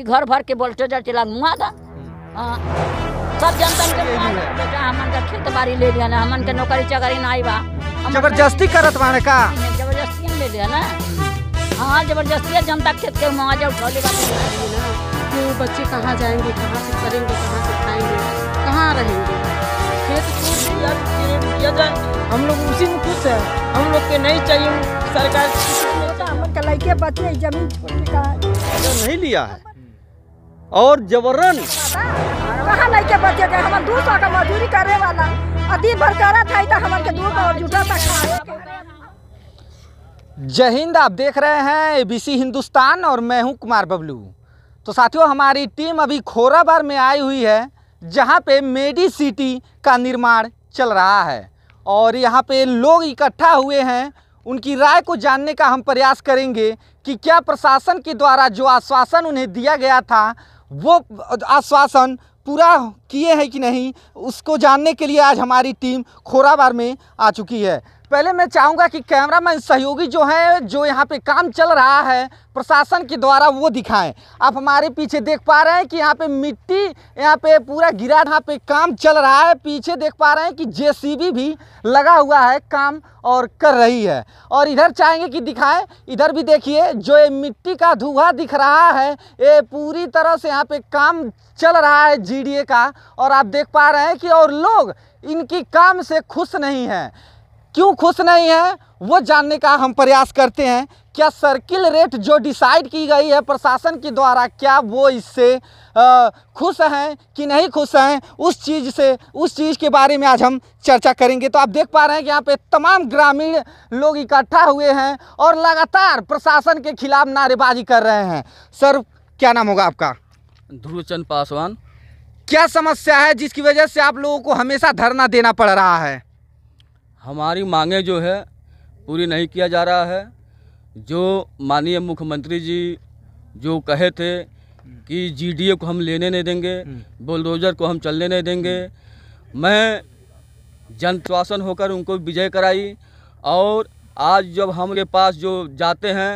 कि घर भर के वोल्टेजर चला मुआ दा हम्म। हाँ। सब जनता के हमन का खेत बाड़ी ले लिया ना हमन के नौकरी चाकरी ना आईबा जबरदस्ती करत बाने का जबरदस्ती ले लिया ना हाँ जबरदस्ती जनता खेत के मुआ जा उठा ले कि बच्चे कहाँ जाएंगे कहाँ से करेंगे कहाँ से खाएंगे कहाँ रहेंगे खेत छोड़ तो हम लोग उसी में खुश है हम लोग के नहीं चाहिए सरकार हमन का लड़के बच्चे जमीन छोड़ के नहीं लिया है और जबरन कहाँ नहीं के हम दो सौ का मजदूरी करे वाला भर करा था के जय हिंद आप देख रहे हैं एबीसी हिंदुस्तान और मैं हूं कुमार बबलू तो साथियों हमारी टीम अभी खोराबार में आई हुई है जहां पे मेडी सिटी का निर्माण चल रहा है और यहाँ पे लोग इकट्ठा हुए हैं उनकी राय को जानने का हम प्रयास करेंगे कि क्या प्रशासन के द्वारा जो आश्वासन उन्हें दिया गया था वो आश्वासन पूरा किए हैं कि नहीं उसको जानने के लिए आज हमारी टीम खोराबार में आ चुकी है पहले मैं चाहूँगा कि कैमरामैन सहयोगी जो है जो यहाँ पे काम चल रहा है प्रशासन के द्वारा वो दिखाएं आप हमारे पीछे देख पा रहे हैं कि यहाँ पे मिट्टी यहाँ पे पूरा गिरा यहाँ पे काम चल रहा है पीछे देख पा रहे हैं कि जेसीबी भी लगा हुआ है काम और कर रही है और इधर चाहेंगे कि दिखाएं इधर भी देखिए जो ये मिट्टी का धुआं दिख रहा है ये पूरी तरह से यहाँ पे काम चल रहा है जी का और आप देख पा रहे हैं कि और लोग इनकी काम से खुश नहीं हैं क्यों खुश नहीं हैं वो जानने का हम प्रयास करते हैं क्या सर्किल रेट जो डिसाइड की गई है प्रशासन के द्वारा क्या वो इससे खुश हैं कि नहीं खुश हैं उस चीज़ से उस चीज़ के बारे में आज हम चर्चा करेंगे तो आप देख पा रहे हैं कि यहाँ पे तमाम ग्रामीण लोग इकट्ठा हुए हैं और लगातार प्रशासन के खिलाफ नारेबाजी कर रहे हैं सर क्या नाम होगा आपका ध्रुवचंद पासवान क्या समस्या है जिसकी वजह से आप लोगों को हमेशा धरना देना पड़ रहा है हमारी मांगे जो है पूरी नहीं किया जा रहा है जो माननीय मुख्यमंत्री जी जो कहे थे कि जीडीए को हम लेने नहीं देंगे हम्म। बुलडोजर को हम चलने नहीं देंगे मैं जनश्वासन होकर उनको विजय कराई और आज जब हमारे पास जो जाते हैं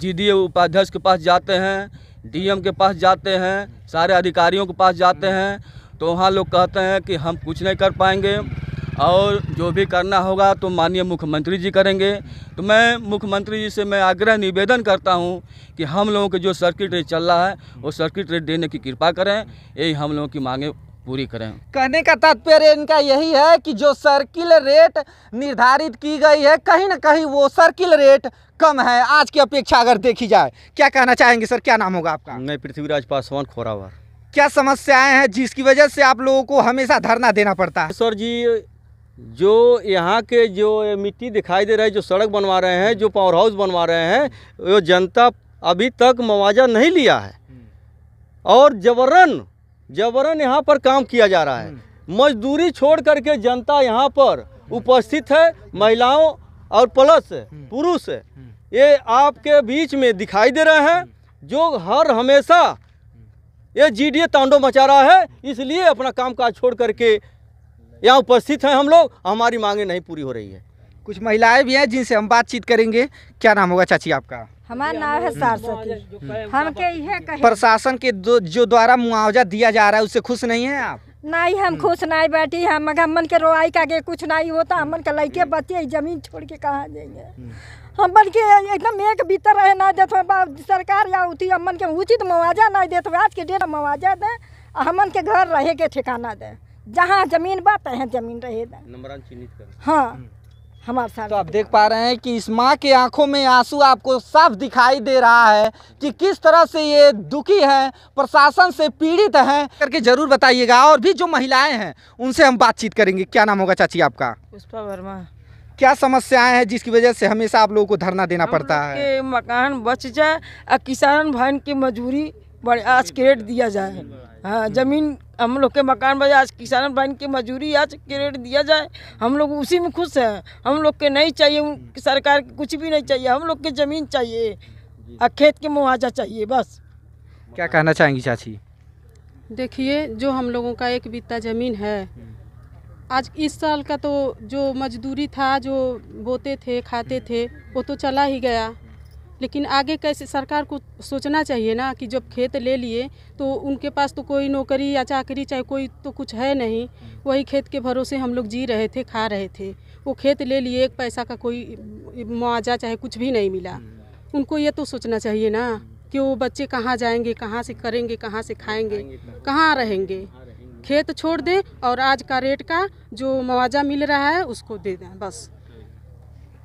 जीडीए उपाध्यक्ष के पास जाते हैं डीएम के पास जाते हैं सारे अधिकारियों के पास जाते हैं तो वहाँ लोग कहते हैं कि हम कुछ नहीं कर पाएंगे और जो भी करना होगा तो माननीय मुख्यमंत्री जी करेंगे तो मैं मुख्यमंत्री जी से मैं आग्रह निवेदन करता हूं कि हम लोगों के जो सर्किट रेट चल रहा है वो सर्किट रेट देने की कृपा करें यही हम लोगों की मांगे पूरी करें कहने का तात्पर्य इनका यही है कि जो सर्किल रेट निर्धारित की गई है कहीं ना कहीं वो सर्किल रेट कम है आज की अपेक्षा अगर देखी जाए क्या कहना चाहेंगे सर क्या नाम होगा आपका मैं पृथ्वीराज पासवान खोरावर क्या समस्याएं हैं जिसकी वजह से आप लोगों को हमेशा धरना देना पड़ता है सर जी जो यहाँ के जो मिट्टी दिखाई दे रहे है जो सड़क बनवा रहे हैं जो पावर हाउस बनवा रहे हैं वो जनता अभी तक मुआवजा नहीं लिया है हम्म। और जबरन जबरन यहाँ पर काम किया जा रहा है हम्म। मजदूरी छोड़ करके जनता यहाँ पर हम्म। उपस्थित है महिलाओं और प्लस हम्म। पुरुष ये आपके बीच में दिखाई दे रहे हैं जो हर हमेशा ये जीडीए तांडो मचा रहा है इसलिए अपना काम काज छोड़ करके यहाँ उपस्थित हैं हम लोग हमारी मांगे नहीं पूरी हो रही है कुछ महिलाएं भी हैं जिनसे हम बातचीत करेंगे क्या नाम होगा चाची आपका हमारा नाम है सारस्वती हमके हम्म। यह कहे प्रशासन के जो द्वारा मुआवजा दिया जा रहा है उससे खुश नहीं है आप नहीं हम हम्म। खुश नहीं बैठी हम मगर मन के रोआई का के कुछ नहीं होता मन के हम्म। लड़के बच्चे जमीन छोड़ के कहाँ जाएंगे हम बन के एकदम एक भीतर रहे ना देते सरकार या उठी मन के उचित मुआवजा नहीं देते आज के डेट मुआवजा दें हमन के घर रहे के ठिकाना दें जहाँ जमीन बा तहाँ जमीन रहे दें हाँ हमारे साथ तो आप देख पा रहे हैं कि इस माँ के आंखों में आंसू आपको साफ दिखाई दे रहा है कि किस तरह से ये दुखी हैं प्रशासन से पीड़ित हैं करके जरूर बताइएगा और भी जो महिलाएं हैं उनसे हम बातचीत करेंगे क्या नाम होगा चाची आपका पुष्पा वर्मा क्या समस्याएं हैं जिसकी वजह से हमेशा आप लोगों को धरना देना पड़ता है मकान बच जाए और किसान भाई की मजबूरी बड़े आज क्रेट दिया जाए हाँ जमीन हम लोग के मकान बजाय आज किसान बहन की मजदूरी आज क्रेट दिया जाए हम लोग उसी में खुश हैं हम लोग के नहीं चाहिए सरकार कुछ भी नहीं चाहिए हम लोग के ज़मीन चाहिए और खेत के मुआवजा चाहिए बस क्या कहना चाहेंगी चाची देखिए जो हम लोगों का एक बीता ज़मीन है आज इस साल का तो जो मजदूरी था जो बोते थे खाते थे वो तो चला ही गया लेकिन आगे कैसे सरकार को सोचना चाहिए ना कि जब खेत ले लिए तो उनके पास तो कोई नौकरी या चाकरी चाहे कोई तो कुछ है नहीं वही खेत के भरोसे हम लोग जी रहे थे खा रहे थे वो खेत ले लिए एक पैसा का कोई मुआवजा चाहे कुछ भी नहीं मिला उनको ये तो सोचना चाहिए ना कि वो बच्चे कहाँ जाएंगे कहाँ से करेंगे कहाँ से खाएंगे कहाँ रहेंगे खेत छोड़ दें और आज का रेट का जो मुआवजा मिल रहा है उसको दे दें बस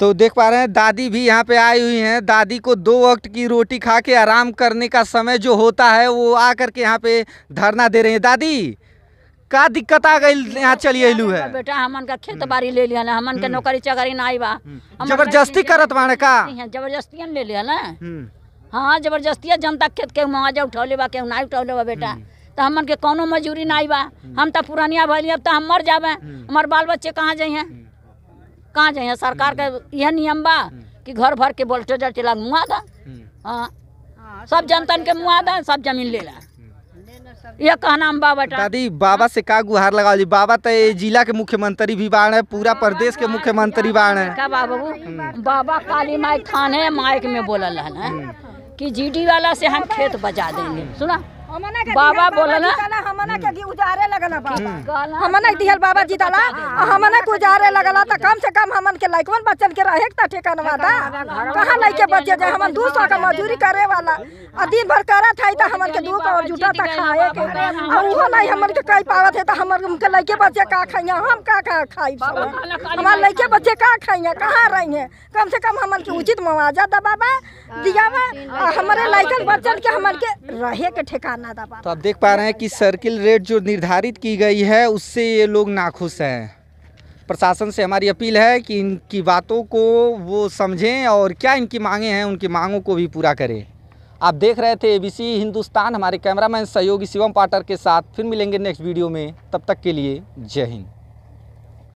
तो देख पा रहे हैं दादी भी यहाँ पे आई हुई हैं दादी को दो वक्त की रोटी खा के आराम करने का समय जो होता है वो आ करके यहाँ पे धरना दे रहे हैं दादी का दिक्कत आ गई यहाँ चलिए है बेटा हमन का खेत हम्म। बाड़ी ले लिया ना हमन के हम्म। नौकरी चाकरी ना आई बा हम्म। जबरदस्ती करत का ले लिया ना हाँ जबरदस्ती जनता खेत के मुआवजा उठा ले केहू ना उठा बा बेटा तो हमन के कोनो मजूरी ना आई बा हम तो पुरानिया भैली अब तो हम मर जाबे हमार बाल बच्चे कहाँ जाइए कहाँ जाइए सरकार का हम्म। यह नियम बा हम्म। कि घर भर के बुलडोजर चला मुँह दा हम्म। हाँ, हाँ तो सब जनता के मुँह दा सब जमीन ले ला यह कहना हम बाबा दादी बाबा से का गुहार लगा जी बाबा तो जिला के मुख्यमंत्री भी बाण है पूरा प्रदेश के मुख्यमंत्री बाण है का बाबू बाबा काली माई थाने माइक में बोला है कि जीडी वाला से हम खेत बजा देंगे सुना बाबा बोलना हमना के की उजारे बाबा हमना दिहल बाबा जी हमना के उजारे लगला त तो कम से कम हमन के लाइकवन बच्चन के रहे त ठिकानवा दा कहां बचे जे हमन 200 का मजदूरी करे वाला आ दिन भर करत है त तो हमन के दुख और त तो खाए के नहीं हमन के कई पावत है त के बचे का खाइया हम का का खाई हमार बचे का खाइया कहां कम से कम हमन के उचित मुआवजा दा बाबा हाँ, दियावा बच्चन के हमन के रहे के ठिकाना करना था पापा तो आप देख पा रहे हैं कि सर्किल रेट जो निर्धारित की गई है उससे ये लोग नाखुश हैं प्रशासन से हमारी अपील है कि इनकी बातों को वो समझें और क्या इनकी मांगे हैं उनकी मांगों को भी पूरा करें आप देख रहे थे एबीसी हिंदुस्तान हमारे कैमरामैन सहयोगी शिवम पाटर के साथ फिर मिलेंगे नेक्स्ट वीडियो में तब तक के लिए जय हिंद